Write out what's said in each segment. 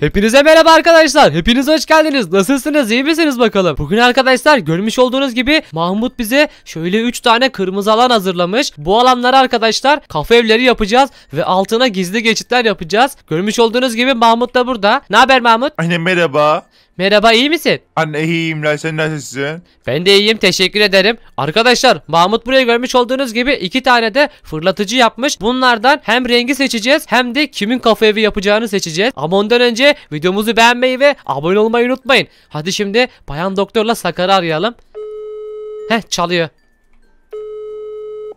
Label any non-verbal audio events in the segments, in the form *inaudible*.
Hepinize merhaba arkadaşlar. Hepiniz hoş geldiniz. Nasılsınız? İyi misiniz bakalım? Bugün arkadaşlar görmüş olduğunuz gibi Mahmut bize şöyle 3 tane kırmızı alan hazırlamış. Bu alanlara arkadaşlar kafe evleri yapacağız ve altına gizli geçitler yapacağız. Görmüş olduğunuz gibi Mahmut da burada. Ne haber Mahmut? Anne merhaba. Merhaba iyi misin? Anne iyiyim lan sen nasılsın? Ben de iyiyim teşekkür ederim. Arkadaşlar Mahmut buraya görmüş olduğunuz gibi iki tane de fırlatıcı yapmış. Bunlardan hem rengi seçeceğiz hem de kimin kafa evi yapacağını seçeceğiz. Ama ondan önce videomuzu beğenmeyi ve abone olmayı unutmayın. Hadi şimdi bayan doktorla Sakar'ı arayalım. Heh çalıyor.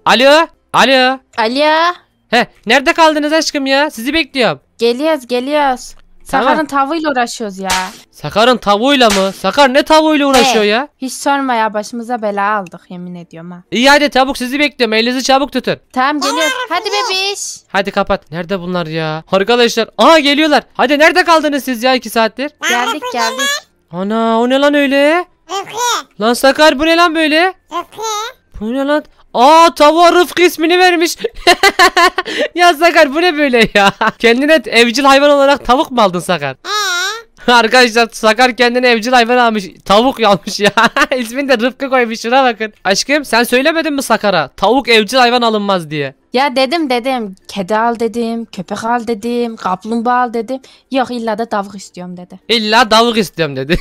Alo? Alo? Alo. Heh nerede kaldınız aşkım ya? Sizi bekliyorum. Geliyoruz geliyoruz. Tamam. Sakar'ın tavuğuyla uğraşıyoruz ya. Sakar'ın tavuğuyla mı? Sakar ne tavuğuyla uğraşıyor ya? Hiç sorma ya başımıza bela aldık yemin ediyorum ha. İyi hadi çabuk sizi bekliyorum elinizi çabuk tutun. Tamam geliyorum. Hadi bebiş. Hadi kapat. Nerede bunlar ya? Arkadaşlar aha geliyorlar. Hadi nerede kaldınız siz ya iki saattir? Geldik geldik. Ana o ne lan öyle? Lan Sakar bu ne lan böyle? Bu ne lan? Aa tavuğa Rıfkı ismini vermiş. *laughs* ya Sakar bu ne böyle ya? Kendine evcil hayvan olarak tavuk mu aldın Sakar? Arkadaşlar Sakar kendine evcil hayvan almış. Tavuk almış ya. *laughs* İsmini de Rıfkı koymuş şuna bakın. Aşkım sen söylemedin mi Sakar'a? Tavuk evcil hayvan alınmaz diye. Ya dedim dedim. Kedi al dedim. Köpek al dedim. Kaplumbağa al dedim. Yok illa da tavuk istiyorum dedi. İlla tavuk istiyorum dedi.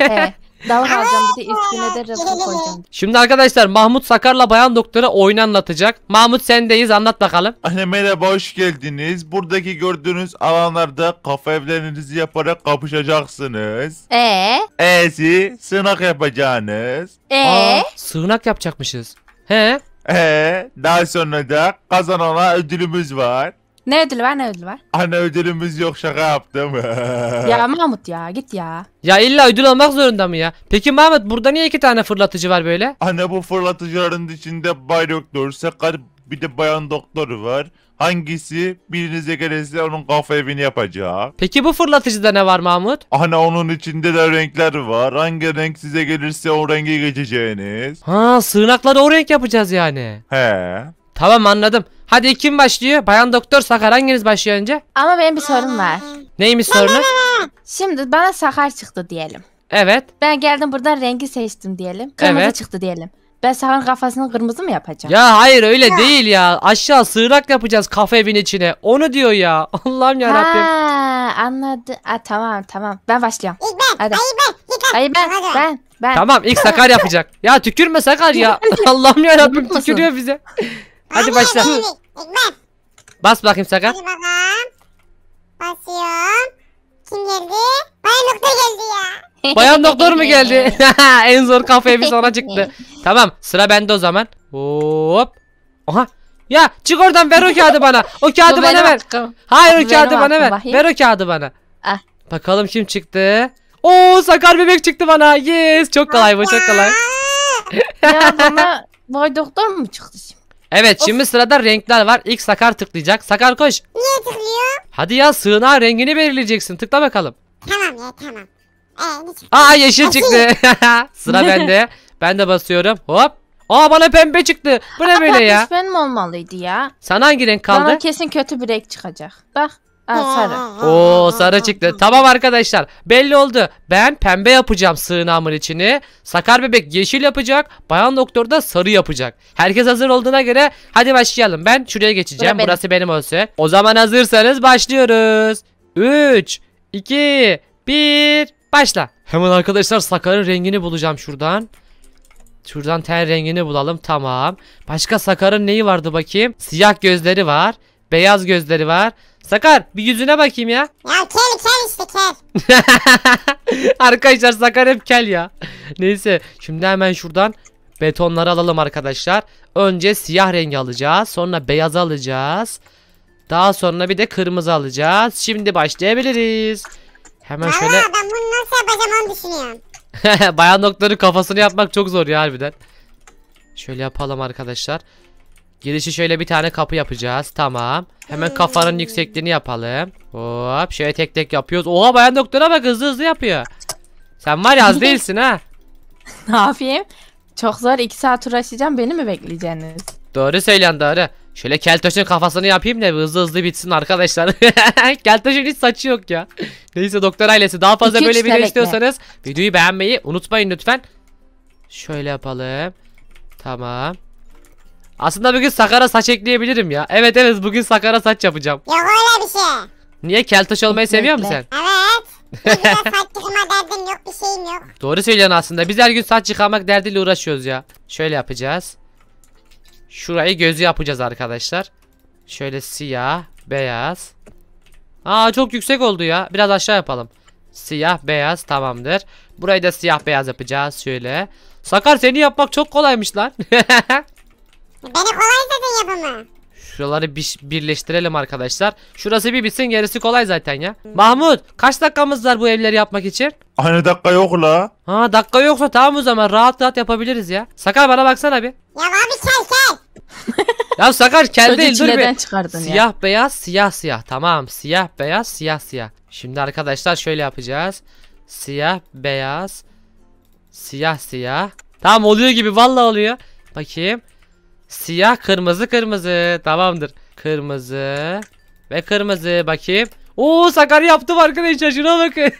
*laughs* Dal alacağım bir de üstüne de rakı *laughs* koyacağım. Şimdi arkadaşlar Mahmut Sakar'la bayan doktora oyun anlatacak. Mahmut sendeyiz anlat bakalım. Anne merhaba hoş geldiniz. Buradaki gördüğünüz alanlarda kafa evlerinizi yaparak kapışacaksınız. Ee? E'si sığınak yapacaksınız. Ee? Sığınak yapacakmışız. He? Ee, daha sonra da kazanana ödülümüz var. Ne ödülü var ne ödülü var? Ana ödülümüz yok şaka yaptım. *laughs* ya Mahmut ya git ya. Ya illa ödül almak zorunda mı ya? Peki Mahmut burada niye iki tane fırlatıcı var böyle? Anne bu fırlatıcıların içinde bay doktor, sakar bir de bayan doktor var. Hangisi birinize gelirse onun kafa evini yapacak. Peki bu fırlatıcıda ne var Mahmut? Ana onun içinde de renkler var. Hangi renk size gelirse o rengi geçeceğiniz. Ha sığınakları o renk yapacağız yani. He. Tamam anladım. Hadi kim başlıyor? Bayan Doktor Sakar hanginiz başlıyor önce? Ama benim bir sorun var. Neymiş sorunu? Şimdi bana Sakar çıktı diyelim. Evet. Ben geldim buradan rengi seçtim diyelim. Kırmızı evet. çıktı diyelim. Ben Sakar'ın kafasını kırmızı mı yapacağım? Ya hayır öyle ya. değil ya. Aşağı sığınak yapacağız kafe evin içine. Onu diyor ya. *laughs* Allah'ım yarabbim. Ha anladım. Ha, tamam tamam. Ben başlıyorum. İlk ben. Hadi. Hayır ben. Hayır ben. Ben. Ben. Tamam ilk Sakar yapacak. Ya tükürme Sakar ya. *laughs* Allah'ım yarabbim tükürüyor bize. Hadi başla. Bas. bakayım Sakar. Hadi bakalım. Basıyorum. Kim geldi? Bayan doktor geldi ya. *laughs* Bayan doktor mu geldi? *laughs* *laughs* en zor kafaya bir sonra çıktı. tamam sıra bende o zaman. Hop. Aha. Ya çık oradan ver o kağıdı bana. O kağıdı bana ver. Hayır o kağıdı bana ver. Ver o kağıdı bana. Ah. Bakalım kim çıktı? Oo Sakar bebek çıktı bana. Yes çok kolay bu çok kolay. Ya bana Bay Doktor mu çıktı şimdi? Evet of. şimdi sırada renkler var. İlk Sakar tıklayacak. Sakar koş. Niye tıklıyor? Hadi ya sığınağın rengini belirleyeceksin. Tıkla bakalım. Tamam ya tamam. Ee, Aa yeşil şey. çıktı. *laughs* Sıra *laughs* bende. Ben de basıyorum. Hop. Aa bana pembe çıktı. Bu ne Ama böyle ya? benim olmalıydı ya. Sana hangi renk kaldı? Bana kesin kötü bir renk çıkacak. Bak. Aa, sarı. Oo sarı çıktı. Tamam arkadaşlar. Belli oldu. Ben pembe yapacağım sığınağımın içini. Sakar bebek yeşil yapacak. Bayan doktor da sarı yapacak. Herkes hazır olduğuna göre hadi başlayalım. Ben şuraya geçeceğim. Bura Burası benim olsun. O zaman hazırsanız başlıyoruz. 3 2 1 başla. Hemen arkadaşlar Sakar'ın rengini bulacağım şuradan. Şuradan ten rengini bulalım. Tamam. Başka Sakar'ın neyi vardı bakayım? Siyah gözleri var. Beyaz gözleri var. Sakar bir yüzüne bakayım ya. Ya kel kel işte kel. *laughs* arkadaşlar Sakar hep kel ya. Neyse şimdi hemen şuradan betonları alalım arkadaşlar. Önce siyah rengi alacağız. Sonra beyaz alacağız. Daha sonra bir de kırmızı alacağız. Şimdi başlayabiliriz. Hemen Vallahi şöyle. ben bunu nasıl yapacağım onu düşünüyorum. *laughs* Bayan doktorun kafasını yapmak çok zor ya harbiden. Şöyle yapalım arkadaşlar. Girişi şöyle bir tane kapı yapacağız. Tamam. Hemen kafanın yüksekliğini yapalım. Hop şöyle tek tek yapıyoruz. Oha bayan doktora bak hızlı hızlı yapıyor. Sen var ya az *laughs* değilsin ha. ne yapayım? Çok zor iki saat uğraşacağım beni mi bekleyeceksiniz? Doğru söylen doğru. Şöyle keltoşun kafasını yapayım da hızlı hızlı bitsin arkadaşlar. *laughs* keltoşun hiç saçı yok ya. Neyse doktor ailesi daha fazla İki, böyle video istiyorsanız videoyu beğenmeyi unutmayın lütfen. Şöyle yapalım. Tamam. Aslında bugün Sakara saç ekleyebilirim ya. Evet evet bugün Sakara saç yapacağım. Yok öyle bir şey. Niye keltoş olmayı seviyor musun sen? Evet. Bir güzel saç yıkama derdim yok bir şeyim yok. Doğru söylüyorsun aslında. Biz her gün saç yıkamak derdiyle uğraşıyoruz ya. Şöyle yapacağız. Şurayı gözü yapacağız arkadaşlar. Şöyle siyah, beyaz. Aa çok yüksek oldu ya. Biraz aşağı yapalım. Siyah, beyaz tamamdır. Burayı da siyah, beyaz yapacağız şöyle. Sakar seni yapmak çok kolaymış lan. *laughs* Beni kolay zaten yapımı. Şuraları bir, birleştirelim arkadaşlar. Şurası bir bitsin gerisi kolay zaten ya. Mahmut kaç dakikamız var bu evleri yapmak için? Aynı dakika yok la. Ha dakika yoksa tamam o zaman rahat rahat yapabiliriz ya. Sakar bana baksana bir. Ya abi kel sen. *laughs* ya Sakar kel değil dur bir. çıkardın siyah ya. beyaz siyah siyah tamam siyah beyaz siyah siyah. Şimdi arkadaşlar şöyle yapacağız. Siyah beyaz siyah siyah. Tamam oluyor gibi vallahi oluyor. Bakayım. Siyah, kırmızı, kırmızı. Tamamdır. Kırmızı ve kırmızı. Bakayım. Oo Sakar yaptım arkadaşlar şuna bakın.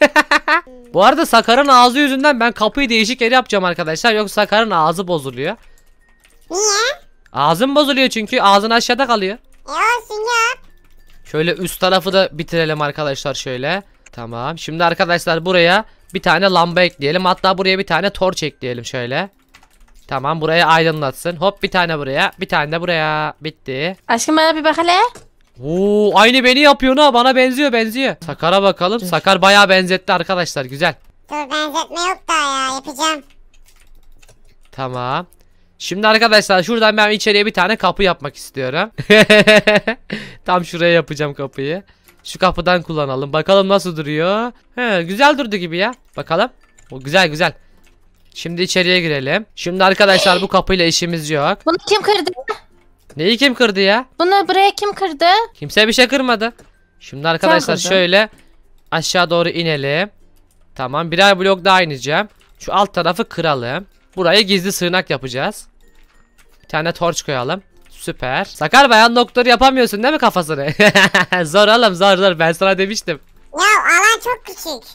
*laughs* Bu arada Sakar'ın ağzı yüzünden ben kapıyı değişik yere yapacağım arkadaşlar. Yoksa Sakar'ın ağzı bozuluyor. Niye? Ağzım bozuluyor çünkü ağzın aşağıda kalıyor. E, olsun ya. Şöyle üst tarafı da bitirelim arkadaşlar şöyle. Tamam. Şimdi arkadaşlar buraya bir tane lamba ekleyelim. Hatta buraya bir tane torç ekleyelim şöyle. Tamam burayı aydınlatsın. Hop bir tane buraya. Bir tane de buraya. Bitti. Aşkım bana bir bak hele. Oo, aynı beni yapıyor ha bana benziyor benziyor. Sakar'a bakalım. Dur. Sakar bayağı benzetti arkadaşlar güzel. Dur benzetme yok da ya yapacağım. Tamam. Şimdi arkadaşlar şuradan ben içeriye bir tane kapı yapmak istiyorum. *laughs* Tam şuraya yapacağım kapıyı. Şu kapıdan kullanalım. Bakalım nasıl duruyor. He, güzel durdu gibi ya. Bakalım. O güzel güzel. Şimdi içeriye girelim. Şimdi arkadaşlar bu kapıyla işimiz yok. Bunu kim kırdı? Neyi kim kırdı ya? Bunu buraya kim kırdı? Kimse bir şey kırmadı. Şimdi arkadaşlar şöyle aşağı doğru inelim. Tamam birer blok daha ineceğim. Şu alt tarafı kıralım. Buraya gizli sığınak yapacağız. Bir tane torç koyalım. Süper. Sakar bayan doktor yapamıyorsun değil mi kafasını? *laughs* zor oğlum zor zor ben sana demiştim. Ya alan çok küçük.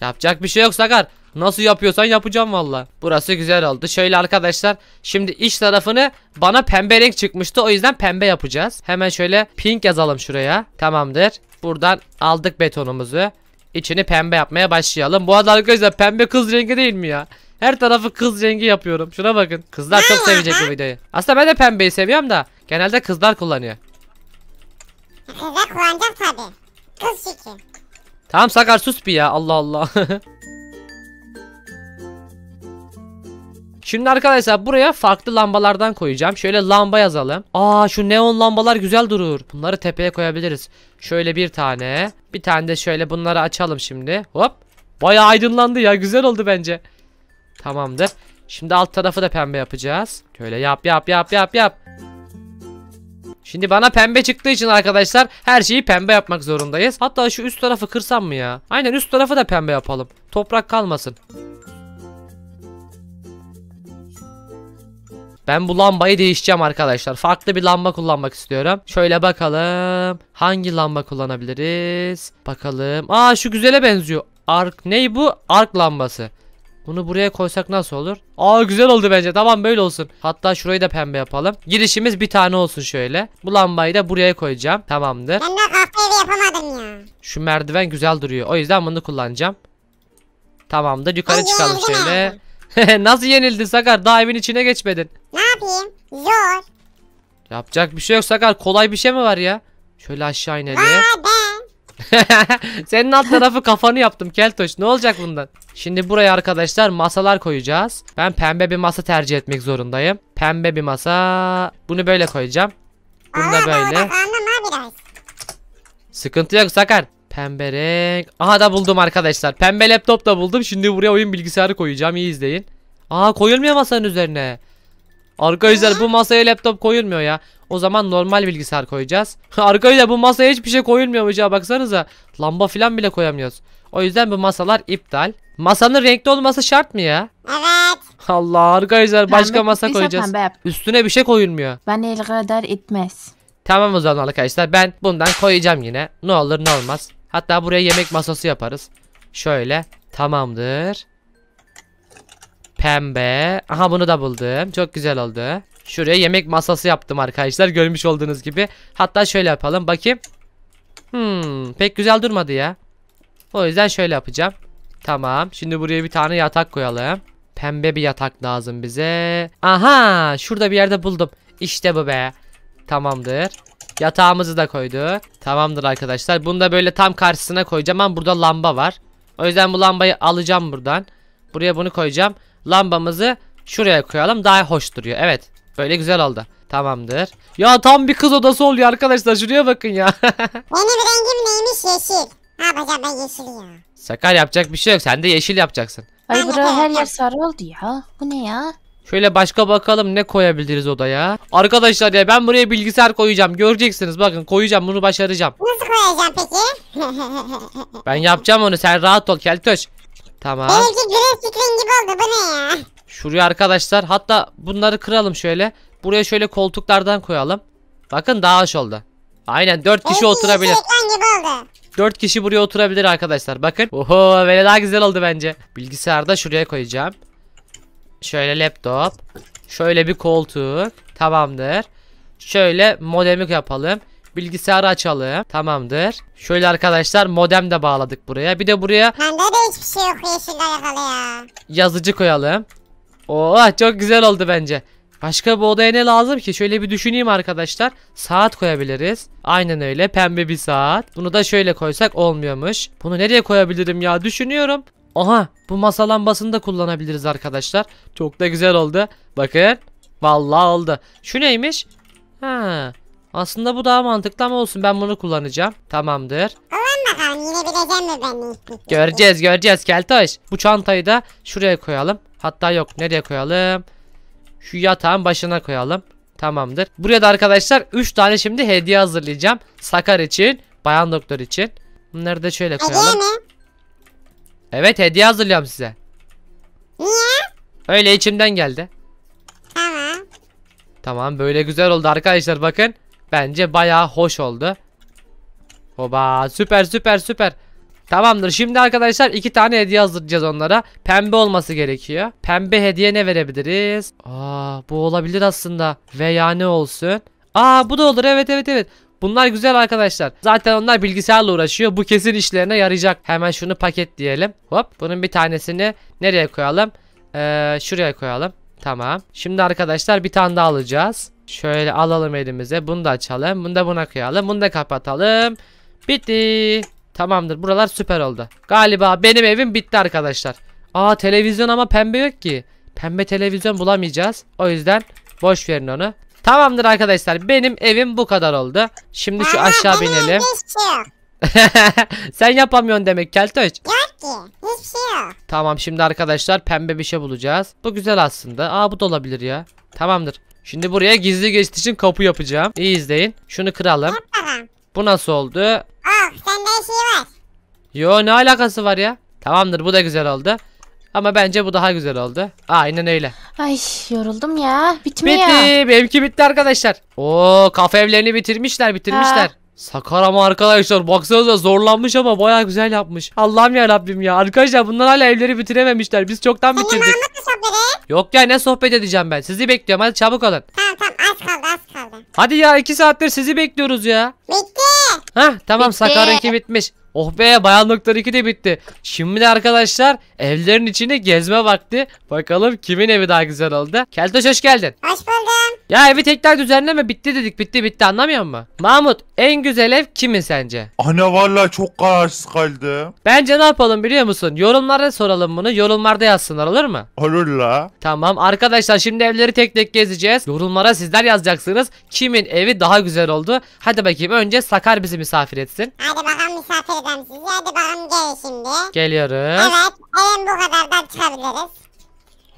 Yapacak bir şey yok Sakar. Nasıl yapıyorsan yapacağım valla. Burası güzel oldu. Şöyle arkadaşlar. Şimdi iç tarafını bana pembe renk çıkmıştı. O yüzden pembe yapacağız. Hemen şöyle pink yazalım şuraya. Tamamdır. Buradan aldık betonumuzu. İçini pembe yapmaya başlayalım. Bu arada arkadaşlar pembe kız rengi değil mi ya? Her tarafı kız rengi yapıyorum. Şuna bakın. Kızlar çok sevecek bu videoyu. Aslında ben de pembeyi seviyorum da. Genelde kızlar kullanıyor. Kızlar kullanacağım tabi. Kız fikri. Tamam Sakar sus bir ya. Allah Allah. *laughs* Şimdi arkadaşlar buraya farklı lambalardan koyacağım. Şöyle lamba yazalım. Aa şu neon lambalar güzel durur. Bunları tepeye koyabiliriz. Şöyle bir tane. Bir tane de şöyle bunları açalım şimdi. Hop. Baya aydınlandı ya. Güzel oldu bence. Tamamdır. Şimdi alt tarafı da pembe yapacağız. Şöyle yap yap yap yap yap. Şimdi bana pembe çıktığı için arkadaşlar her şeyi pembe yapmak zorundayız. Hatta şu üst tarafı kırsam mı ya? Aynen üst tarafı da pembe yapalım. Toprak kalmasın. Ben bu lambayı değişeceğim arkadaşlar. Farklı bir lamba kullanmak istiyorum. Şöyle bakalım. Hangi lamba kullanabiliriz? Bakalım. Aa şu güzele benziyor. Ark ney bu? Ark lambası. Bunu buraya koysak nasıl olur? Aa güzel oldu bence. Tamam böyle olsun. Hatta şurayı da pembe yapalım. Girişimiz bir tane olsun şöyle. Bu lambayı da buraya koyacağım. Tamamdır. Ben de kahve evi yapamadım ya. Şu merdiven güzel duruyor. O yüzden bunu kullanacağım. Tamamdır. Yukarı çıkalım şöyle. *laughs* Nasıl yenildin Sakar? Daha evin içine geçmedin. Ne yapayım? Zor. Yapacak bir şey yok Sakar. Kolay bir şey mi var ya? Şöyle aşağı inelim. Aa ben. *laughs* Senin alt tarafı kafanı yaptım Keltoş. Ne olacak bundan? Şimdi buraya arkadaşlar masalar koyacağız. Ben pembe bir masa tercih etmek zorundayım. Pembe bir masa. Bunu böyle koyacağım. Bunu da böyle. Sıkıntı yok Sakar. Pembe renk. Aha da buldum arkadaşlar. Pembe laptop da buldum. Şimdi buraya oyun bilgisayarı koyacağım. İyi izleyin. Aa koyulmuyor masanın üzerine. Arkadaşlar bu masaya laptop koyulmuyor ya. O zaman normal bilgisayar koyacağız. *laughs* Arkadaşlar bu masaya hiçbir şey koyulmuyormuş ya baksanıza. Lamba falan bile koyamıyoruz. O yüzden bu masalar iptal. Masanın renkli olması şart mı ya? Evet. Allah arkadaşlar başka pembe masa koyacağız. Pembe Üstüne bir şey koyulmuyor. Ben el kadar etmez. Tamam o zaman arkadaşlar ben bundan koyacağım yine. Ne olur ne olmaz. Hatta buraya yemek masası yaparız. Şöyle. Tamamdır. Pembe. Aha bunu da buldum. Çok güzel oldu. Şuraya yemek masası yaptım arkadaşlar. Görmüş olduğunuz gibi. Hatta şöyle yapalım. Bakayım. Hmm, pek güzel durmadı ya. O yüzden şöyle yapacağım. Tamam. Şimdi buraya bir tane yatak koyalım. Pembe bir yatak lazım bize. Aha! Şurada bir yerde buldum. İşte bu be. Tamamdır. Yatağımızı da koydu. Tamamdır arkadaşlar. Bunu da böyle tam karşısına koyacağım ama burada lamba var. O yüzden bu lambayı alacağım buradan. Buraya bunu koyacağım. Lambamızı şuraya koyalım. Daha hoş duruyor. Evet. Böyle güzel oldu. Tamamdır. Ya tam bir kız odası oluyor arkadaşlar. Şuraya bakın ya. *laughs* Benim rengim neymiş? Yeşil. Ne yapacağım ben yeşil ya. Sakar yapacak bir şey yok. Sen de yeşil yapacaksın. Ay bura her yer sarı oldu ya. Bu ne ya? Şöyle başka bakalım ne koyabiliriz odaya. Arkadaşlar ya ben buraya bilgisayar koyacağım. Göreceksiniz bakın koyacağım bunu başaracağım. Nasıl koyacağım peki? *laughs* ben yapacağım onu sen rahat ol Keltoş. Tamam. Benimki gri screen gibi oldu bu ne ya? Şuraya arkadaşlar hatta bunları kıralım şöyle. Buraya şöyle koltuklardan koyalım. Bakın daha hoş oldu. Aynen 4 kişi Benimki oturabilir. gibi oldu. 4 kişi buraya oturabilir arkadaşlar bakın. Oho böyle daha güzel oldu bence. Bilgisayarda şuraya koyacağım. Şöyle laptop. Şöyle bir koltuk. Tamamdır. Şöyle modemik yapalım. Bilgisayarı açalım. Tamamdır. Şöyle arkadaşlar modem de bağladık buraya. Bir de buraya Bende de hiçbir şey yok yeşille alakalı ya. yazıcı koyalım. Oo oh, çok güzel oldu bence. Başka bu odaya ne lazım ki? Şöyle bir düşüneyim arkadaşlar. Saat koyabiliriz. Aynen öyle pembe bir saat. Bunu da şöyle koysak olmuyormuş. Bunu nereye koyabilirim ya düşünüyorum. Aha bu masa lambasını da kullanabiliriz arkadaşlar. Çok da güzel oldu. Bakın. Vallahi oldu. Şu neymiş? Ha. Aslında bu daha mantıklı ama olsun ben bunu kullanacağım. Tamamdır. Ulan bakalım yine bileceğim mi ben ne *laughs* Göreceğiz göreceğiz Keltoş. Bu çantayı da şuraya koyalım. Hatta yok nereye koyalım? Şu yatağın başına koyalım. Tamamdır. Buraya da arkadaşlar 3 tane şimdi hediye hazırlayacağım. Sakar için, bayan doktor için. Bunları da şöyle koyalım. Hediye mi? Evet hediye hazırlıyorum size. Niye? Öyle içimden geldi. Tamam. Tamam böyle güzel oldu arkadaşlar bakın. Bence baya hoş oldu. Hoba süper süper süper. Tamamdır şimdi arkadaşlar iki tane hediye hazırlayacağız onlara. Pembe olması gerekiyor. Pembe hediye ne verebiliriz? Aa bu olabilir aslında. Veya ne olsun? Aa bu da olur evet evet evet. Bunlar güzel arkadaşlar. Zaten onlar bilgisayarla uğraşıyor. Bu kesin işlerine yarayacak. Hemen şunu paket diyelim. Hop bunun bir tanesini nereye koyalım? Ee, şuraya koyalım. Tamam. Şimdi arkadaşlar bir tane daha alacağız. Şöyle alalım elimize. Bunu da açalım. Bunu da buna koyalım. Bunu da kapatalım. Bitti. Tamamdır. Buralar süper oldu. Galiba benim evim bitti arkadaşlar. Aa televizyon ama pembe yok ki. Pembe televizyon bulamayacağız. O yüzden boş verin onu. Tamamdır arkadaşlar. Benim evim bu kadar oldu. Şimdi şu aşağı binelim. Şey *laughs* Sen yapamıyorsun demek Keltoş. Yok ki. Hiçbir şey yok. Tamam şimdi arkadaşlar pembe bir şey bulacağız. Bu güzel aslında. Aa bu da olabilir ya. Tamamdır. Şimdi buraya gizli geçit için kapı yapacağım. İyi izleyin. Şunu kıralım. Yap Bu nasıl oldu? Oh sende şey var. Yo ne alakası var ya? Tamamdır bu da güzel oldu. Ama bence bu daha güzel oldu. Aynen öyle. Ay yoruldum ya. Bitmiyor. Bitti. Benimki bitti arkadaşlar. Oo kafe evlerini bitirmişler bitirmişler. Ha. Sakar ama arkadaşlar baksanıza zorlanmış ama baya güzel yapmış. Allah'ım ya Rabbim ya. Arkadaşlar bunlar hala evleri bitirememişler. Biz çoktan bitirdik. Yok ya ne sohbet edeceğim ben. Sizi bekliyorum hadi çabuk olun. Tamam tamam az kaldı az kaldı. Hadi ya iki saattir sizi bekliyoruz ya. Bitti. Hah tamam bitti. Sakar'ınki bitmiş. Oh be bayan doktor 2 de bitti. Şimdi arkadaşlar evlerin içine gezme vakti. Bakalım kimin evi daha güzel oldu. Keltoş hoş geldin. Hoş buldum. Ya evi tekrar düzenleme bitti dedik bitti bitti anlamıyor musun? Mahmut en güzel ev kimin sence? Anne valla çok kararsız kaldım. Bence ne yapalım biliyor musun? Yorumlarda soralım bunu yorumlarda yazsınlar olur mu? Olur la. Tamam arkadaşlar şimdi evleri tek tek gezeceğiz. Yorumlara sizler yazacaksınız. Kimin evi daha güzel oldu? Hadi bakayım önce Sakar bizi misafir etsin. Hadi bakalım misafir edelim sizi. Hadi bakalım gel şimdi. Geliyoruz. Evet. Evin bu kadardan çıkabiliriz.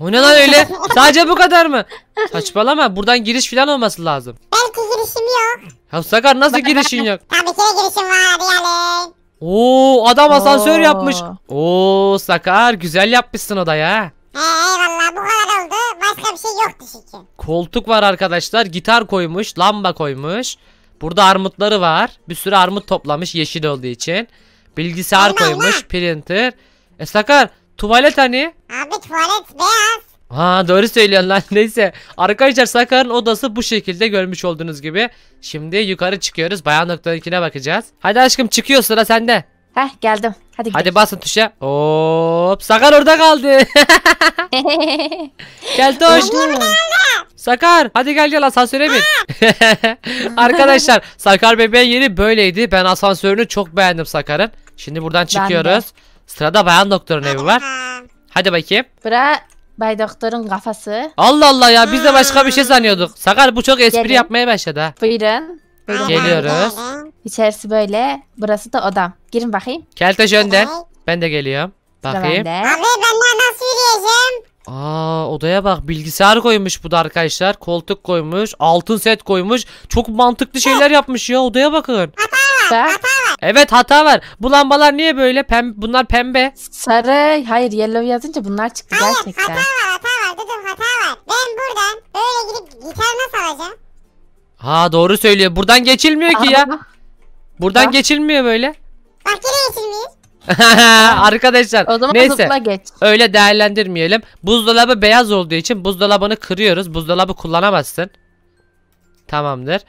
O ne lan öyle? *laughs* Sadece bu kadar mı? Saçmalama. Buradan giriş falan olması lazım. Belki girişim yok. Ya Sakar nasıl girişin yok? *laughs* Tabii ki de girişim var abi yani. Oo adam asansör Oo. yapmış. Oo Sakar güzel yapmışsın odaya. ha. He eyvallah bu kadar oldu. Başka bir şey yok çünkü. Koltuk var arkadaşlar. Gitar koymuş. Lamba koymuş. Burada armutları var. Bir sürü armut toplamış yeşil olduğu için. Bilgisayar Elma, koymuş. Elma. Printer. E Sakar tuvalet hani? Abi tuvalet beyaz. Ha doğru söylüyorsun lan *laughs* neyse. Arkadaşlar Sakar'ın odası bu şekilde görmüş olduğunuz gibi. Şimdi yukarı çıkıyoruz. Bayan noktanınkine bakacağız. Hadi aşkım çıkıyor sıra sende. Heh geldim. Hadi gidelim. Hadi basın tuşa. Hop. Sakar orada kaldı. *laughs* gel toş. Sakar hadi gel gel asansöre bin. *laughs* *laughs* Arkadaşlar Sakar bebeğin yeri böyleydi. Ben asansörünü çok beğendim Sakar'ın. Şimdi buradan çıkıyoruz. Sırada bayan doktorun evi var. Hadi bakayım. Bura Bay Doktor'un kafası. Allah Allah ya biz de başka bir şey sanıyorduk. Sakar bu çok espri Gelin. yapmaya başladı ha. Buyurun. Böyle Geliyoruz. İçerisi böyle. Burası da odam. Girin bakayım. Keltaş önden. Ben de geliyorum. Bakayım. Abi ben daha nasıl yürüyeceğim? Aa odaya bak bilgisayar koymuş bu da arkadaşlar. Koltuk koymuş. Altın set koymuş. Çok mantıklı şeyler yapmış ya odaya bakın. Hata var. Hata var. Evet hata var. Bu lambalar niye böyle? Pem bunlar pembe. Sarı. Hayır yellow yazınca bunlar çıktı Hayır, gerçekten. Hata var hata var dedim hata var. Ben buradan böyle gidip gitar nasıl alacağım? Ha doğru söylüyor. Buradan geçilmiyor ki ya. Buradan geçilmiyor böyle. Bak *laughs* yine geçilmiyor. Arkadaşlar o zaman neyse geç. öyle değerlendirmeyelim. Buzdolabı beyaz olduğu için buzdolabını kırıyoruz. Buzdolabı kullanamazsın. Tamamdır.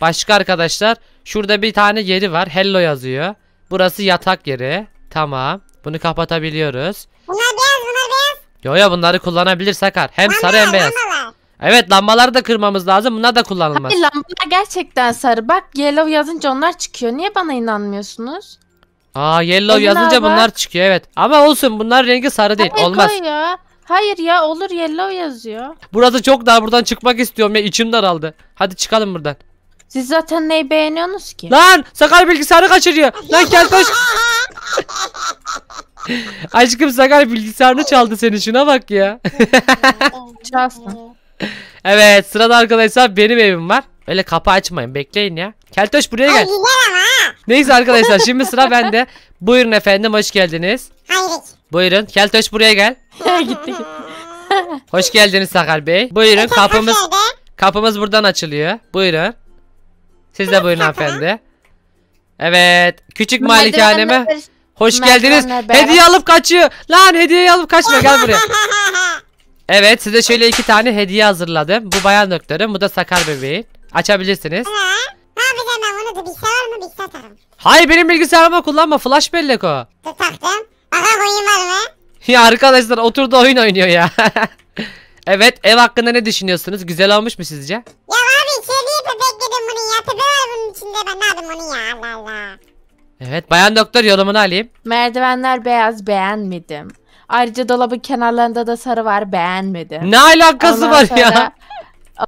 Başka arkadaşlar şurada bir tane yeri var. Hello yazıyor. Burası yatak yeri. Tamam. Bunu kapatabiliyoruz. Bunlar beyaz bunlar beyaz. Yo ya bunları kullanabilir Sakar. Hem sarı hem beyaz. Lambalar. Evet lambaları da kırmamız lazım. Bunlar da kullanılmaz. Hayır lambalar gerçekten sarı. Bak yellow yazınca onlar çıkıyor. Niye bana inanmıyorsunuz? Aa yellow Elin yazınca abi. bunlar çıkıyor evet. Ama olsun bunlar rengi sarı değil. Hayır, Olmaz. koy ya. Hayır ya olur yellow yazıyor. Burası çok dar buradan çıkmak istiyorum ya içim daraldı. Hadi çıkalım buradan. Siz zaten neyi beğeniyorsunuz ki? Lan Sakar bilgisayarı kaçırıyor. Lan gel koş. *laughs* Aşkım Sakar bilgisayarını çaldı senin şuna bak ya. Çalsın. *laughs* evet sırada arkadaşlar benim evim var. Öyle kapı açmayın bekleyin ya. Keltoş buraya gel. Neyse arkadaşlar şimdi sıra bende. Buyurun efendim hoş geldiniz. Hayır. Buyurun Keltoş buraya gel. Gitti. *laughs* hoş geldiniz Sakar Bey. Buyurun kapımız kapımız buradan açılıyor. Buyurun. Siz de buyurun hanımefendi. Evet küçük malikaneme hoş geldiniz. Hediye alıp kaçıyor. Lan hediye alıp kaçma gel buraya. *laughs* Evet size şöyle iki tane hediye hazırladım. Bu bayan doktorum bu da sakar bebeğin. Açabilirsiniz. ne yapacağım ben bunu? Bilgisayar mı bilgisayar takarım? Hayır benim bilgisayarımı kullanma flash bellek o. Dur taktım. Bakalım oyun var mı? *laughs* ya arkadaşlar oturdu oyun oynuyor ya. *laughs* evet ev hakkında ne düşünüyorsunuz? Güzel olmuş mu sizce? Ya abi içeriye bebek dedim bunun ya. Tepe var bunun içinde ben ne yaptım onu ya Allah Allah. Evet bayan doktor yorumunu alayım. Merdivenler beyaz beğenmedim. Ayrıca dolabın kenarlarında da sarı var beğenmedim. Ne alakası Ondan var sonra, ya?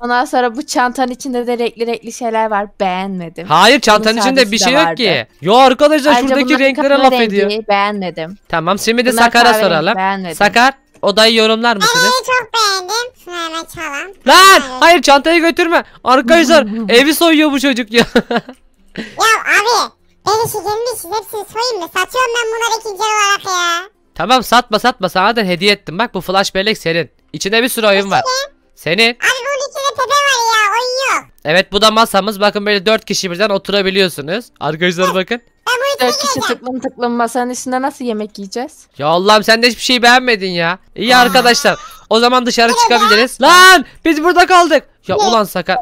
Ondan sonra bu çantanın içinde de renkli renkli şeyler var beğenmedim. Hayır çantanın Bunun içinde bir şey yok vardı. ki. Yo arkadaşlar Ayrıca şuradaki bunların renklere kapının laf rengi ediyor. Beğenmedim. Tamam şimdi de Sakar'a soralım. beğenmedim. Sakar odayı yorumlar mısınız? Odayı çok beğendim. Hemen çalalım. Lan hayır çantayı götürme. Arkadaşlar *laughs* evi soyuyor bu çocuk ya. Ya abi. beni işi gelmişiz hepsini soyayım mı? Satıyorum ben bunları ikinci olarak ya. Tamam satma satma sana da hediye ettim. Bak bu flash bellek senin. İçinde bir sürü oyun var. Senin. Abi bunun içinde tepe var ya oyun Evet bu da masamız. Bakın böyle 4 kişi birden oturabiliyorsunuz. Arkadaşlar bakın. Dört kişi tıklım tıklım masanın üstünde nasıl yemek yiyeceğiz? Ya Allah'ım sen de hiçbir şey beğenmedin ya. İyi arkadaşlar. O zaman dışarı çıkabiliriz. Lan biz burada kaldık. Ya ulan sakat.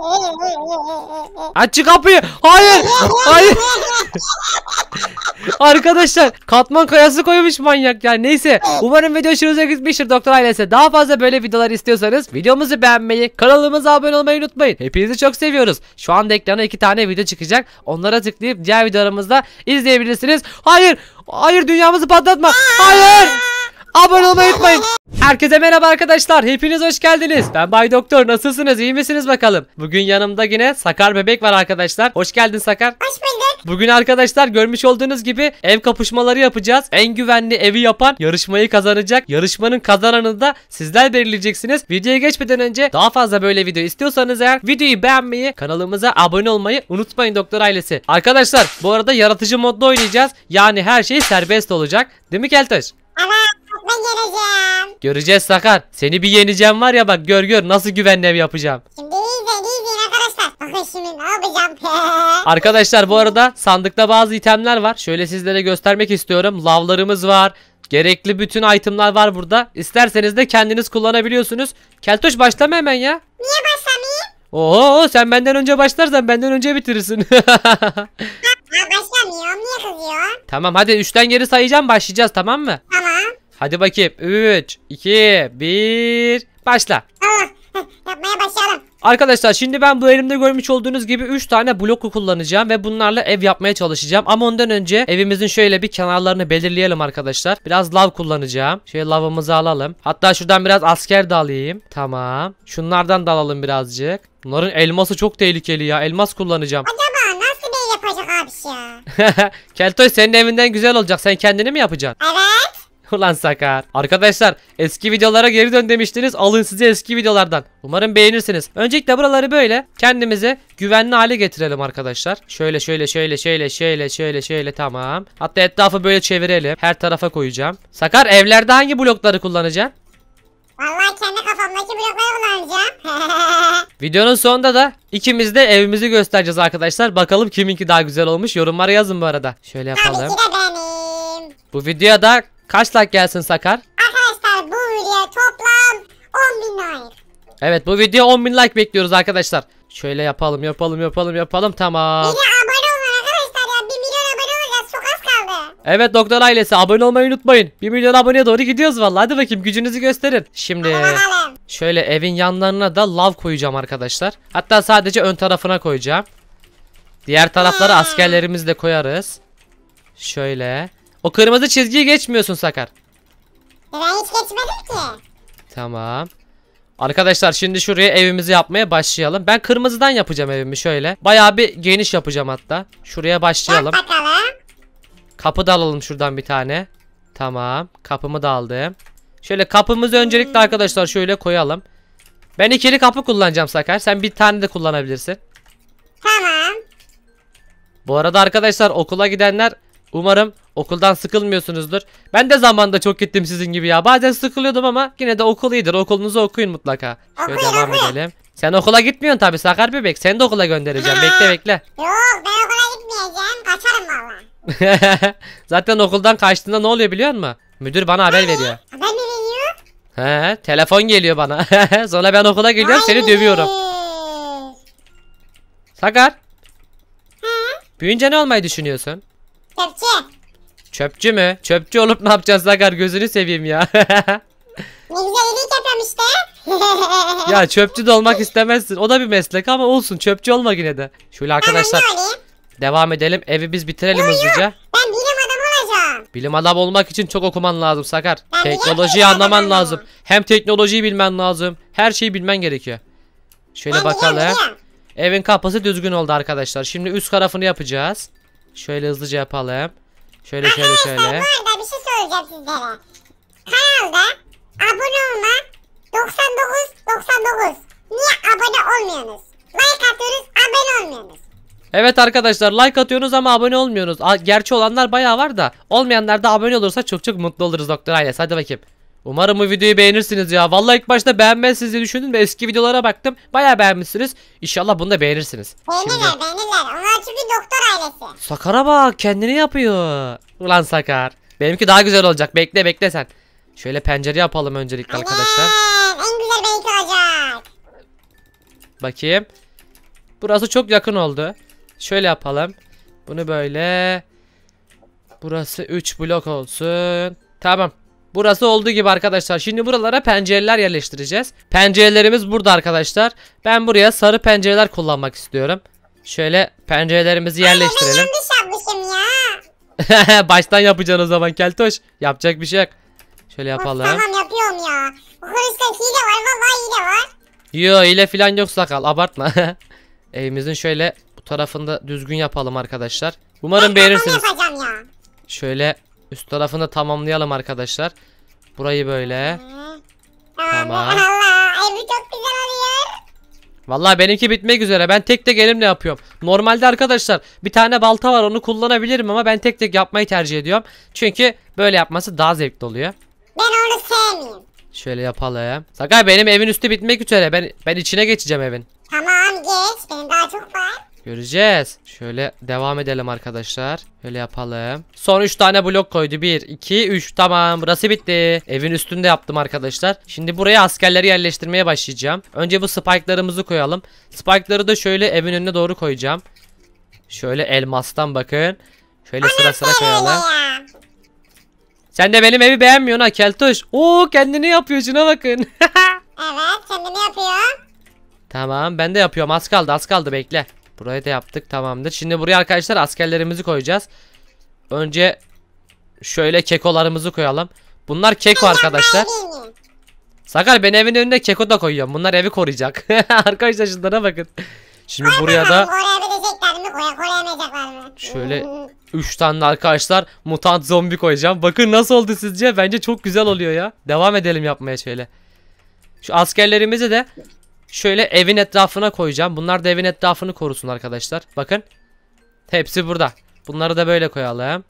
*laughs* Aç kapıyı. Hayır. *laughs* Hayır. Arkadaşlar katman kayası koymuş manyak ya. Neyse umarım video hoşunuza gitmiştir doktor ailesi. Daha fazla böyle videolar istiyorsanız videomuzu beğenmeyi, kanalımıza abone olmayı unutmayın. Hepinizi çok seviyoruz. Şu anda ekrana iki tane video çıkacak. Onlara tıklayıp diğer videolarımızda izleyebilirsiniz. Hayır. Hayır dünyamızı patlatma. Hayır abone olmayı unutmayın. Herkese merhaba arkadaşlar. Hepiniz hoş geldiniz. Ben Bay Doktor. Nasılsınız? İyi misiniz bakalım? Bugün yanımda yine Sakar Bebek var arkadaşlar. Hoş geldin Sakar. Hoş bulduk. Bugün arkadaşlar görmüş olduğunuz gibi ev kapışmaları yapacağız. En güvenli evi yapan yarışmayı kazanacak. Yarışmanın kazananı da sizler belirleyeceksiniz. Videoya geçmeden önce daha fazla böyle video istiyorsanız eğer videoyu beğenmeyi, kanalımıza abone olmayı unutmayın Doktor ailesi. Arkadaşlar bu arada yaratıcı modda oynayacağız. Yani her şey serbest olacak. Değil mi Keltaş? Evet. Ben geleceğim. Göreceğiz Sakar. Seni bir yeneceğim var ya bak gör gör nasıl güvenli ev yapacağım. Şimdi iyi izleyin arkadaşlar. Bakın şimdi ne yapacağım. *laughs* Arkadaşlar bu arada sandıkta bazı itemler var. Şöyle sizlere göstermek istiyorum. Lavlarımız var. Gerekli bütün itemler var burada. İsterseniz de kendiniz kullanabiliyorsunuz. Keltoş başlama hemen ya. Niye başlamayayım? Oo sen benden önce başlarsan benden önce bitirirsin. *laughs* Ha, başlamıyorum niye kızıyorsun? tamam hadi 3'ten geri sayacağım başlayacağız tamam mı? Tamam. Hadi bakayım. 3, 2, 1. Başla. Allah. Yapmaya başlayalım. Arkadaşlar şimdi ben bu elimde görmüş olduğunuz gibi 3 tane bloku kullanacağım ve bunlarla ev yapmaya çalışacağım. Ama ondan önce evimizin şöyle bir kenarlarını belirleyelim arkadaşlar. Biraz lav kullanacağım. Şöyle lavımızı alalım. Hatta şuradan biraz asker de alayım. Tamam. Şunlardan da alalım birazcık. Bunların elması çok tehlikeli ya. Elmas kullanacağım. *laughs* Acaba nasıl bir yapacak abi ya? Keltoy senin evinden güzel olacak. Sen kendini mi yapacaksın? Evet. *laughs* Ulan sakar. Arkadaşlar eski videolara geri dön demiştiniz. Alın size eski videolardan. Umarım beğenirsiniz. Öncelikle buraları böyle kendimize güvenli hale getirelim arkadaşlar. Şöyle şöyle şöyle şöyle şöyle şöyle şöyle tamam. Hatta etrafı böyle çevirelim. Her tarafa koyacağım. Sakar evlerde hangi blokları kullanacaksın? Vallahi kendi kafamdaki blokları kullanacağım. *laughs* Videonun sonunda da ikimiz de evimizi göstereceğiz arkadaşlar. Bakalım kiminki daha güzel olmuş. Yorumlara yazın bu arada. Şöyle yapalım. Tabii ki de benim. Bu videoda Kaç like gelsin Sakar? Arkadaşlar bu video toplam 10.000 like. Evet bu video 10.000 like bekliyoruz arkadaşlar. Şöyle yapalım yapalım yapalım yapalım tamam. Bir de abone olun arkadaşlar ya 1 milyon abone olacağız çok az kaldı. Evet doktor ailesi abone olmayı unutmayın. 1 milyon aboneye doğru gidiyoruz vallahi hadi bakayım gücünüzü gösterin. Şimdi şöyle evin yanlarına da love koyacağım arkadaşlar. Hatta sadece ön tarafına koyacağım. Diğer taraflara hmm. askerlerimizi de koyarız. Şöyle. O kırmızı çizgiyi geçmiyorsun Sakar. E, ben hiç geçmedim ki. Tamam. Arkadaşlar şimdi şuraya evimizi yapmaya başlayalım. Ben kırmızıdan yapacağım evimi şöyle. Bayağı bir geniş yapacağım hatta. Şuraya başlayalım. Yap bakalım. Kapı da alalım şuradan bir tane. Tamam. Kapımı da aldım. Şöyle kapımızı öncelikle hmm. arkadaşlar şöyle koyalım. Ben ikili kapı kullanacağım Sakar. Sen bir tane de kullanabilirsin. Tamam. Bu arada arkadaşlar okula gidenler Umarım okuldan sıkılmıyorsunuzdur. Ben de zamanda çok gittim sizin gibi ya. Bazen sıkılıyordum ama yine de okul iyidir. Okulunuzu okuyun mutlaka. Şöyle okuyun, devam okuyun. edelim. Sen okula gitmiyorsun tabii. Sakar bebek. Seni de okula göndereceğim. Ha. Bekle bekle. Yok ben okula gitmeyeceğim. Kaçarım valla. *laughs* Zaten okuldan kaçtığında ne oluyor biliyor musun? Müdür bana haber Hayır. veriyor. Haber mi veriyor? He, telefon geliyor bana. *laughs* Sonra ben okula geliyorum Hayır. seni dövüyorum. Sakar. He? Büyünce ne olmayı düşünüyorsun? çöpçü. Çöpçü mü? Çöpçü olup ne yapacağız Zagar gözünü seveyim ya. *laughs* ne güzel iyilik yapıyorum işte. *laughs* ya çöpçü de olmak istemezsin. O da bir meslek ama olsun çöpçü olma yine de. Şöyle arkadaşlar devam edelim. Evi biz bitirelim yo, yo. hızlıca. Ben bilim adamı olacağım. Bilim adamı olmak için çok okuman lazım Sakar. Ben Teknolojiyi anlaman adamı. lazım. Hem teknolojiyi bilmen lazım. Her şeyi bilmen gerekiyor. Şöyle ben bakalım. Biliyorum, biliyorum. Evin kapısı düzgün oldu arkadaşlar. Şimdi üst tarafını yapacağız. Şöyle hızlıca yapalım. Şöyle Arkadaşlar, şöyle şöyle. Arkadaşlar bu arada bir şey söyleyeceğim sizlere. Kanalda abone olma 99 99. Niye abone olmuyorsunuz? Like atıyoruz abone olmuyorsunuz. Evet arkadaşlar like atıyorsunuz ama abone olmuyorsunuz. Gerçi olanlar bayağı var da olmayanlar da abone olursa çok çok mutlu oluruz Doktor ailesi. Hadi bakayım. Umarım bu videoyu beğenirsiniz ya. Vallahi ilk başta beğenmezsiniz diye düşündüm de eski videolara baktım. Baya beğenmişsiniz. İnşallah bunu da beğenirsiniz. Beğenirler Şimdi... beğenirler. Onlar çünkü doktor ailesi. Sakar'a bak kendini yapıyor. Ulan Sakar. Benimki daha güzel olacak. Bekle bekle sen. Şöyle pencere yapalım öncelikle Aynen. arkadaşlar. En güzel benimki olacak. Bakayım. Burası çok yakın oldu. Şöyle yapalım. Bunu böyle. Burası 3 blok olsun. Tamam. Burası olduğu gibi arkadaşlar. Şimdi buralara pencereler yerleştireceğiz. Pencerelerimiz burada arkadaşlar. Ben buraya sarı pencereler kullanmak istiyorum. Şöyle pencerelerimizi yerleştirelim. Anne ben yanlış ya. *laughs* Baştan yapacaksın o zaman Keltoş. Yapacak bir şey yok. Şöyle yapalım. Of, tamam yapıyorum ya. Hırsızda hile var vallahi hile var. Yo hile falan yok sakal abartma. *laughs* Evimizin şöyle bu tarafında düzgün yapalım arkadaşlar. Umarım ben beğenirsiniz. Ya. Şöyle Üst tarafını tamamlayalım arkadaşlar. Burayı böyle. Tamam. Allah evi çok güzel oluyor. Valla benimki bitmek üzere. Ben tek tek elimle yapıyorum. Normalde arkadaşlar bir tane balta var onu kullanabilirim ama ben tek tek yapmayı tercih ediyorum. Çünkü böyle yapması daha zevkli oluyor. Ben onu sevmiyorum. Şöyle yapalım. Sakay benim evin üstü bitmek üzere. Ben ben içine geçeceğim evin. Tamam geç. Benim daha çok var. Göreceğiz. Şöyle devam edelim arkadaşlar. Böyle yapalım. Son 3 tane blok koydu. 1, 2, 3. Tamam burası bitti. Evin üstünde yaptım arkadaşlar. Şimdi buraya askerleri yerleştirmeye başlayacağım. Önce bu spike'larımızı koyalım. Spike'ları da şöyle evin önüne doğru koyacağım. Şöyle elmastan bakın. Şöyle sıra sıra koyalım. Sen de benim evi beğenmiyorsun ha Keltoş. Oo kendini yapıyor şuna bakın. *laughs* evet kendini yapıyor. Tamam ben de yapıyorum az kaldı az kaldı bekle. Burayı da yaptık tamamdır. Şimdi buraya arkadaşlar askerlerimizi koyacağız. Önce şöyle kekolarımızı koyalım. Bunlar keko arkadaşlar. Sakar ben evin önüne keko da koyuyorum. Bunlar evi koruyacak. *laughs* arkadaşlar şunlara bakın. Şimdi buraya da şöyle 3 tane arkadaşlar mutant zombi koyacağım. Bakın nasıl oldu sizce? Bence çok güzel oluyor ya. Devam edelim yapmaya şöyle. Şu askerlerimizi de Şöyle evin etrafına koyacağım. Bunlar da evin etrafını korusun arkadaşlar. Bakın. Hepsi burada. Bunları da böyle koyalım.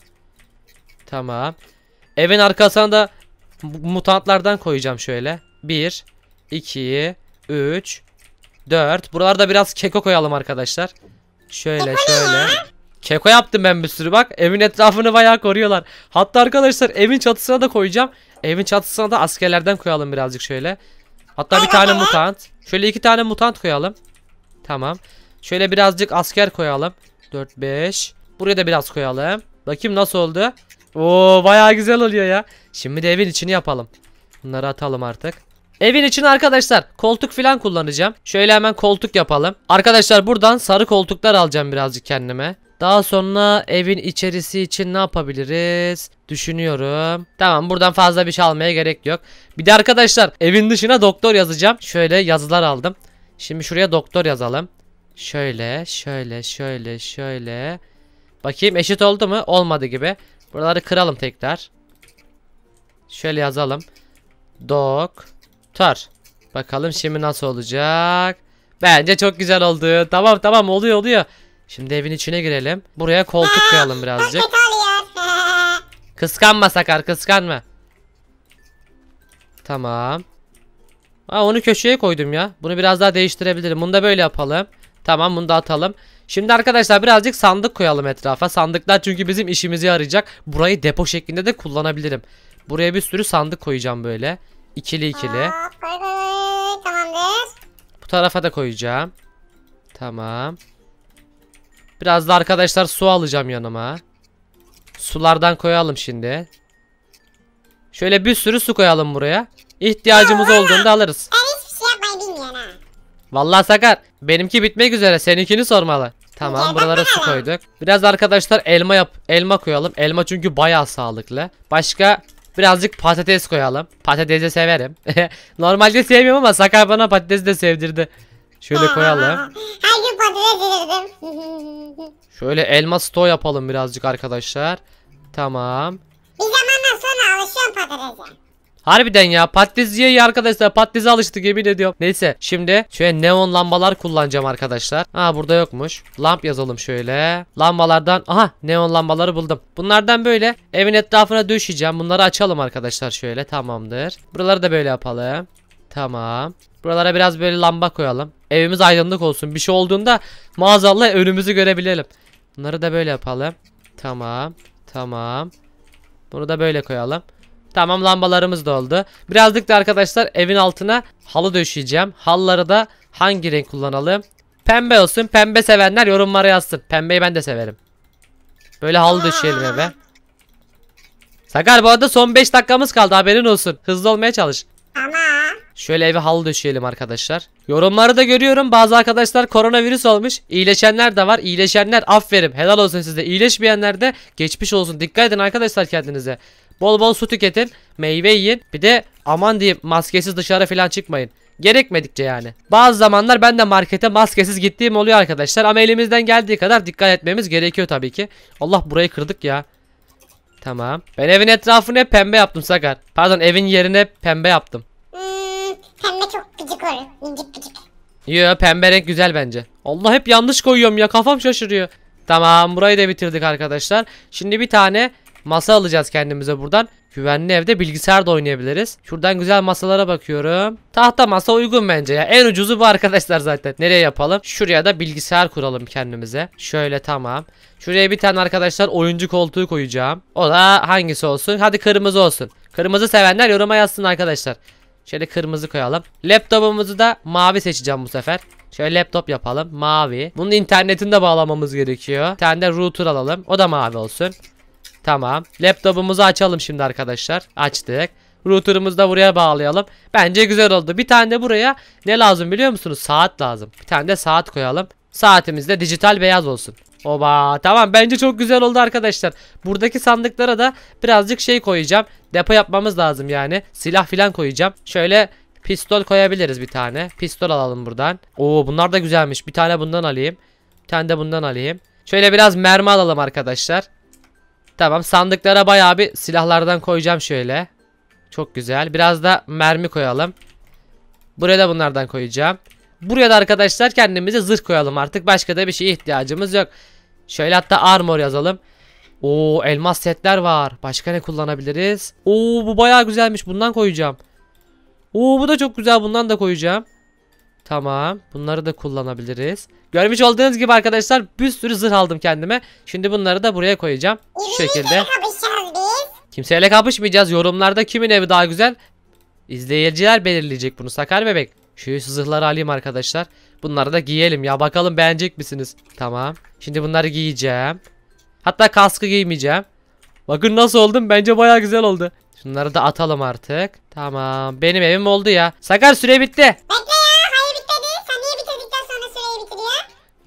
Tamam. Evin arkasına da mutantlardan koyacağım şöyle. 1, 2, 3, 4. Buralarda biraz keko koyalım arkadaşlar. Şöyle şöyle. Keko yaptım ben bir sürü bak. Evin etrafını bayağı koruyorlar. Hatta arkadaşlar evin çatısına da koyacağım. Evin çatısına da askerlerden koyalım birazcık şöyle. Hatta bir tane mutant. Şöyle iki tane mutant koyalım. Tamam. Şöyle birazcık asker koyalım. 4, 5. Buraya da biraz koyalım. Bakayım nasıl oldu. Oo bayağı güzel oluyor ya. Şimdi de evin içini yapalım. Bunları atalım artık. Evin için arkadaşlar koltuk falan kullanacağım. Şöyle hemen koltuk yapalım. Arkadaşlar buradan sarı koltuklar alacağım birazcık kendime. Daha sonra evin içerisi için ne yapabiliriz? Düşünüyorum. Tamam buradan fazla bir şey almaya gerek yok. Bir de arkadaşlar evin dışına doktor yazacağım. Şöyle yazılar aldım. Şimdi şuraya doktor yazalım. Şöyle şöyle şöyle şöyle. Bakayım eşit oldu mu? Olmadı gibi. Buraları kıralım tekrar. Şöyle yazalım. Doktor. Bakalım şimdi nasıl olacak. Bence çok güzel oldu. Tamam tamam oluyor oluyor. Şimdi evin içine girelim. Buraya koltuk koyalım birazcık. *laughs* Kıskanma Sakar kıskanma. Tamam. Aa, onu köşeye koydum ya. Bunu biraz daha değiştirebilirim. Bunu da böyle yapalım. Tamam bunu da atalım. Şimdi arkadaşlar birazcık sandık koyalım etrafa. Sandıklar çünkü bizim işimizi yarayacak. Burayı depo şeklinde de kullanabilirim. Buraya bir sürü sandık koyacağım böyle. İkili ikili. Aa, koy koy. Tamamdır. Bu tarafa da koyacağım. Tamam. Biraz da arkadaşlar su alacağım yanıma. Sulardan koyalım şimdi. Şöyle bir sürü su koyalım buraya. İhtiyacımız olduğunda alırız. Ben hiçbir şey Vallahi Sakar benimki bitmek üzere seninkini sormalı. Tamam buralara su koyduk. Biraz arkadaşlar elma yap elma koyalım. Elma çünkü bayağı sağlıklı. Başka birazcık patates koyalım. Patatesi severim. *laughs* Normalde sevmiyorum ama Sakar bana patates de sevdirdi. Şöyle koyalım. Her gün patates *laughs* Şöyle elma sto yapalım birazcık arkadaşlar. Tamam. Bir zamandan sonra alışıyorum patatese. Harbiden ya patates yiye arkadaşlar patatese alıştık yemin ediyorum. Neyse şimdi şöyle neon lambalar kullanacağım arkadaşlar. Aa burada yokmuş. Lamp yazalım şöyle. Lambalardan aha neon lambaları buldum. Bunlardan böyle evin etrafına döşeceğim. Bunları açalım arkadaşlar şöyle tamamdır. Buraları da böyle yapalım. Tamam. Buralara biraz böyle lamba koyalım. Evimiz aydınlık olsun. Bir şey olduğunda maazallah önümüzü görebilelim. Bunları da böyle yapalım. Tamam. Tamam. Bunu da böyle koyalım. Tamam lambalarımız da oldu. Birazcık da arkadaşlar evin altına halı döşeyeceğim. Halları da hangi renk kullanalım? Pembe olsun. Pembe sevenler yorumlara yazsın. Pembeyi ben de severim. Böyle halı döşeyelim eve. Sakar bu arada son 5 dakikamız kaldı haberin olsun. Hızlı olmaya çalış. Ama. Şöyle evi halı döşeyelim arkadaşlar. Yorumları da görüyorum. Bazı arkadaşlar koronavirüs olmuş. İyileşenler de var. İyileşenler aferin. Helal olsun size. İyileşmeyenler de geçmiş olsun. Dikkat edin arkadaşlar kendinize. Bol bol su tüketin. Meyve yiyin. Bir de aman diyeyim maskesiz dışarı falan çıkmayın. Gerekmedikçe yani. Bazı zamanlar ben de markete maskesiz gittiğim oluyor arkadaşlar. Ama elimizden geldiği kadar dikkat etmemiz gerekiyor tabii ki. Allah burayı kırdık ya. Tamam. Ben evin etrafını pembe yaptım Sakar. Pardon evin yerine pembe yaptım. Hmm, pembe çok gıcık olur. Mincik gıcık. Yo pembe renk güzel bence. Allah hep yanlış koyuyorum ya kafam şaşırıyor. Tamam burayı da bitirdik arkadaşlar. Şimdi bir tane Masa alacağız kendimize buradan. Güvenli evde bilgisayar da oynayabiliriz. Şuradan güzel masalara bakıyorum. Tahta masa uygun bence ya. En ucuzu bu arkadaşlar zaten. Nereye yapalım? Şuraya da bilgisayar kuralım kendimize. Şöyle tamam. Şuraya bir tane arkadaşlar oyuncu koltuğu koyacağım. O da hangisi olsun? Hadi kırmızı olsun. Kırmızı sevenler yoruma yazsın arkadaşlar. Şöyle kırmızı koyalım. Laptopumuzu da mavi seçeceğim bu sefer. Şöyle laptop yapalım. Mavi. Bunun internetini de bağlamamız gerekiyor. Bir tane de router alalım. O da mavi olsun. Tamam. Laptopumuzu açalım şimdi arkadaşlar. Açtık. Router'ımızı da buraya bağlayalım. Bence güzel oldu. Bir tane de buraya ne lazım biliyor musunuz? Saat lazım. Bir tane de saat koyalım. Saatimiz de dijital beyaz olsun. Oba tamam bence çok güzel oldu arkadaşlar. Buradaki sandıklara da birazcık şey koyacağım. Depo yapmamız lazım yani. Silah filan koyacağım. Şöyle pistol koyabiliriz bir tane. Pistol alalım buradan. Oo bunlar da güzelmiş. Bir tane bundan alayım. Bir tane de bundan alayım. Şöyle biraz mermi alalım arkadaşlar. Tamam sandıklara bayağı bir silahlardan koyacağım şöyle. Çok güzel. Biraz da mermi koyalım. Buraya da bunlardan koyacağım. Buraya da arkadaşlar kendimize zırh koyalım artık. Başka da bir şeye ihtiyacımız yok. Şöyle hatta armor yazalım. Oo elmas setler var. Başka ne kullanabiliriz? Oo bu bayağı güzelmiş. Bundan koyacağım. Oo bu da çok güzel. Bundan da koyacağım. Tamam. Bunları da kullanabiliriz. Görmüş olduğunuz gibi arkadaşlar bir sürü zırh aldım kendime. Şimdi bunları da buraya koyacağım. Şu şekilde. Kimseyle kapışmayacağız. Yorumlarda kimin evi daha güzel? İzleyiciler belirleyecek bunu Sakar Bebek. Şu zırhları alayım arkadaşlar. Bunları da giyelim ya. Bakalım beğenecek misiniz? Tamam. Şimdi bunları giyeceğim. Hatta kaskı giymeyeceğim. Bakın nasıl oldum. Bence baya güzel oldu. Şunları da atalım artık. Tamam. Benim evim oldu ya. Sakar süre bitti. Bekle.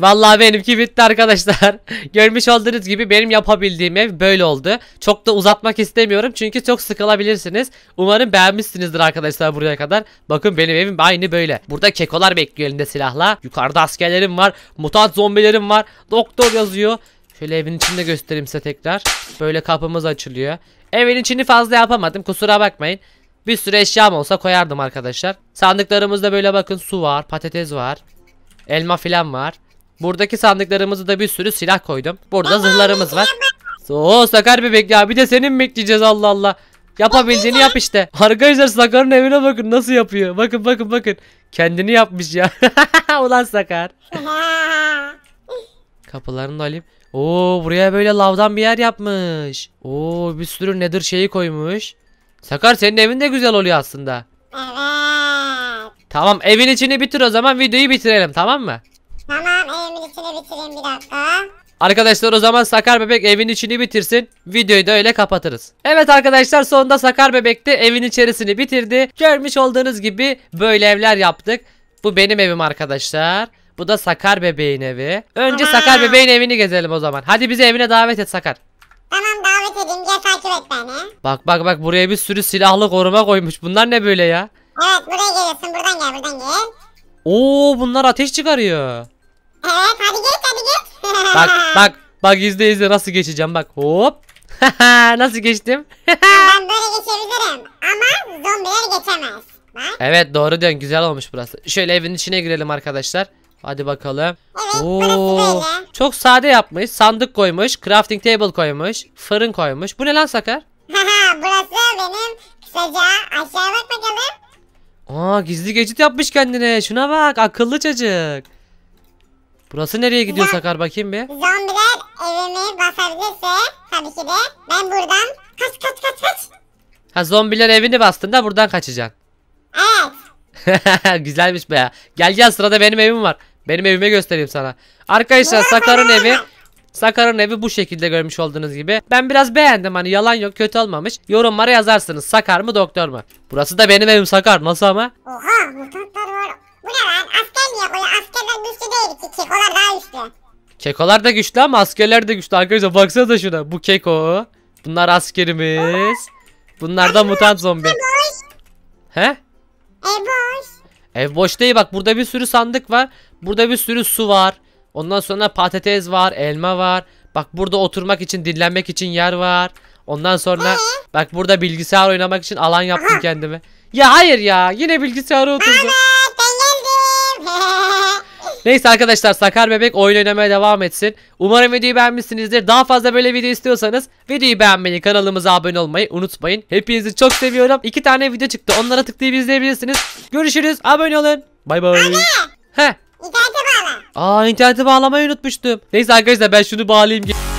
Vallahi benimki bitti arkadaşlar. *laughs* Görmüş olduğunuz gibi benim yapabildiğim ev böyle oldu. Çok da uzatmak istemiyorum çünkü çok sıkılabilirsiniz. Umarım beğenmişsinizdir arkadaşlar buraya kadar. Bakın benim evim aynı böyle. Burada kekolar bekliyor elinde silahla. Yukarıda askerlerim var. Mutant zombilerim var. Doktor yazıyor. Şöyle evin içinde göstereyim size tekrar. Böyle kapımız açılıyor. Evin içini fazla yapamadım kusura bakmayın. Bir sürü eşyam olsa koyardım arkadaşlar. Sandıklarımızda böyle bakın su var, patates var, elma filan var. Buradaki sandıklarımızı da bir sürü silah koydum. Burada zırhlarımız var. Oo Sakar bebek ya bir de senin bekleyeceğiz Allah Allah. Yapabildiğini yap işte. Arkadaşlar Sakar'ın evine bakın nasıl yapıyor. Bakın bakın bakın. Kendini yapmış ya. *laughs* Ulan Sakar. Kapılarını da alayım. Oo buraya böyle lavdan bir yer yapmış. Oo bir sürü nedir şeyi koymuş. Sakar senin evin de güzel oluyor aslında. Evet. Tamam evin içini bitir o zaman videoyu bitirelim tamam mı? Tamam evimin içini bitireyim bir dakika. Arkadaşlar o zaman Sakar Bebek evin içini bitirsin. Videoyu da öyle kapatırız. Evet arkadaşlar sonunda Sakar Bebek de evin içerisini bitirdi. Görmüş olduğunuz gibi böyle evler yaptık. Bu benim evim arkadaşlar. Bu da Sakar Bebeğin evi. Önce Aha. Sakar Bebeğin evini gezelim o zaman. Hadi bizi evine davet et Sakar. Tamam davet edeyim gel takip et beni. Bak bak bak buraya bir sürü silahlı koruma koymuş. Bunlar ne böyle ya? Evet buraya geliyorsun buradan gel buradan gel. Oo bunlar ateş çıkarıyor. Evet hadi geç hadi geç. *laughs* Bak bak bak izle izle nasıl geçeceğim bak hop. *laughs* nasıl geçtim? ben *laughs* böyle geçebilirim ama zombiler geçemez. Bak. Evet doğru diyorsun güzel olmuş burası. Şöyle evin içine girelim arkadaşlar. Hadi bakalım. Evet Oo, Çok sade yapmış. Sandık koymuş. Crafting table koymuş. Fırın koymuş. Bu ne lan Sakar? burası benim kısaca aşağı bak bakalım. Aa gizli geçit yapmış kendine. Şuna bak akıllı çocuk. Burası nereye gidiyor Ya. Sakar bakayım bir. Zombiler evimi basabilirse tabii ki de ben buradan kaç kaç kaç kaç. Ha zombiler evini bastın da buradan kaçacaksın. Evet. *laughs* Güzelmiş be ya. Gel gel sırada benim evim var. Benim evime göstereyim sana. Arkadaşlar Sakar'ın evi Sakar'ın evi bu şekilde görmüş olduğunuz gibi. Ben biraz beğendim hani yalan yok kötü olmamış. Yorumlara yazarsınız Sakar mı doktor mu? Burası da benim evim Sakar nasıl ama? Oha mutantlar var değil ki kekolar daha güçlü. Kekolar da güçlü ama askerler de güçlü arkadaşlar. da şuna. Bu keko. Bunlar askerimiz. Bunlar da mutant zombi. He? Ev boş. Ev boş değil bak burada bir sürü sandık var. Burada bir sürü su var. Ondan sonra patates var, elma var. Bak burada oturmak için, dinlenmek için yer var. Ondan sonra ee? bak burada bilgisayar oynamak için alan yaptım kendime. Ya hayır ya yine bilgisayara oturdum. Neyse arkadaşlar Sakar Bebek oyun oynamaya devam etsin. Umarım videoyu beğenmişsinizdir. Daha fazla böyle video istiyorsanız videoyu beğenmeyi, kanalımıza abone olmayı unutmayın. Hepinizi çok seviyorum. İki tane video çıktı. Onlara tıklayıp izleyebilirsiniz. Görüşürüz. Abone olun. Bay bay. Heh. İnterneti bağla. Aa interneti bağlamayı unutmuştum. Neyse arkadaşlar ben şunu bağlayayım.